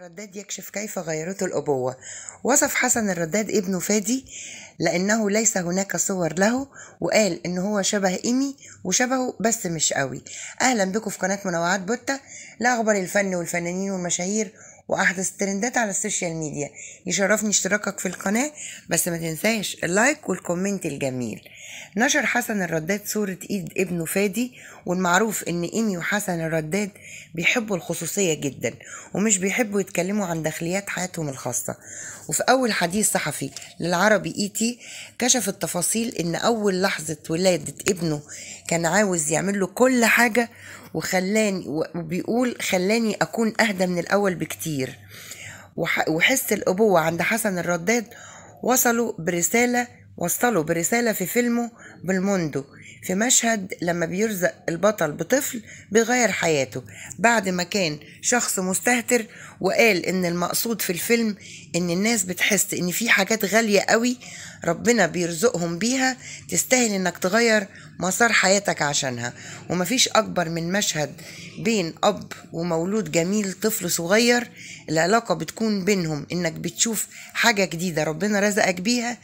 الرداد يكشف كيف غيرته الأبوة وصف حسن الرداد ابنه فادي لأنه ليس هناك صور له وقال إن هو شبه إيمي وشبهه بس مش قوي أهلا بكم في قناة منوعات بوتا لأخبار الفن والفنانين والمشاهير واحدث ترندات على السوشيال ميديا يشرفني اشتراكك في القناه بس ما تنساش اللايك والكومنت الجميل نشر حسن الرداد صورة ايد ابنه فادي والمعروف ان ايمي وحسن الرداد بيحبوا الخصوصية جدا ومش بيحبوا يتكلموا عن داخليات حياتهم الخاصة وفي اول حديث صحفي للعربي اي تي كشف التفاصيل ان اول لحظة ولادة ابنه كان عاوز يعمل له كل حاجة وخلاني وبيقول خلاني أكون أهدى من الأول بكتير وحس الأبوة عند حسن الرداد وصلوا برسالة وصله برسالة في فيلمه بالموندو في مشهد لما بيرزق البطل بطفل بيغير حياته بعد ما كان شخص مستهتر وقال ان المقصود في الفيلم ان الناس بتحس ان في حاجات غالية قوي ربنا بيرزقهم بيها تستاهل انك تغير مسار حياتك عشانها ومفيش اكبر من مشهد بين اب ومولود جميل طفل صغير العلاقة بتكون بينهم انك بتشوف حاجة جديدة ربنا رزقك بيها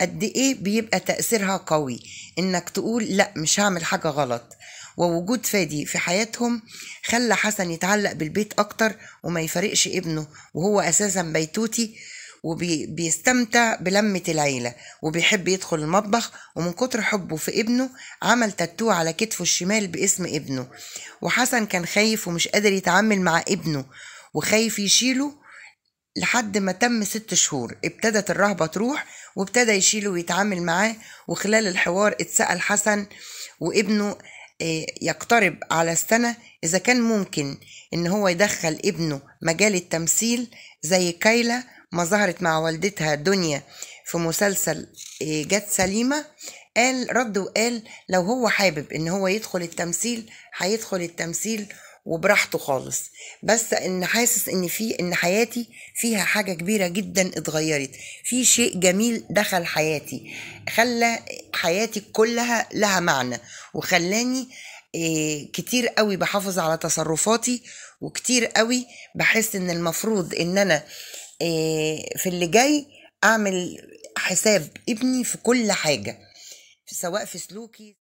قد ايه بيبقى تاثيرها قوي انك تقول لا مش هعمل حاجه غلط ووجود فادي في حياتهم خلى حسن يتعلق بالبيت اكتر وما يفارقش ابنه وهو اساسا بيتوتي وبيستمتع بلمة العيلة وبيحب يدخل المطبخ ومن كتر حبه في ابنه عمل تاتو على كتفه الشمال باسم ابنه وحسن كان خايف ومش قادر يتعامل مع ابنه وخايف يشيله لحد ما تم ست شهور ابتدت الرهبة تروح وابتدى يشيله ويتعامل معاه وخلال الحوار اتسأل حسن وابنه آه، يقترب على السنة إذا كان ممكن إن هو يدخل ابنه مجال التمثيل زي كايلا ما ظهرت مع والدتها دنيا في مسلسل آه، جت سليمة قال رد وقال لو هو حابب إن هو يدخل التمثيل هيدخل التمثيل وبراحته خالص بس ان حاسس ان في ان حياتي فيها حاجه كبيره جدا اتغيرت في شيء جميل دخل حياتي خلى حياتي كلها لها معنى وخلاني آه، كتير قوي بحافظ على تصرفاتي وكتير قوي بحس ان المفروض ان انا آه، في اللي جاي اعمل حساب ابني في كل حاجه سواء في سلوكي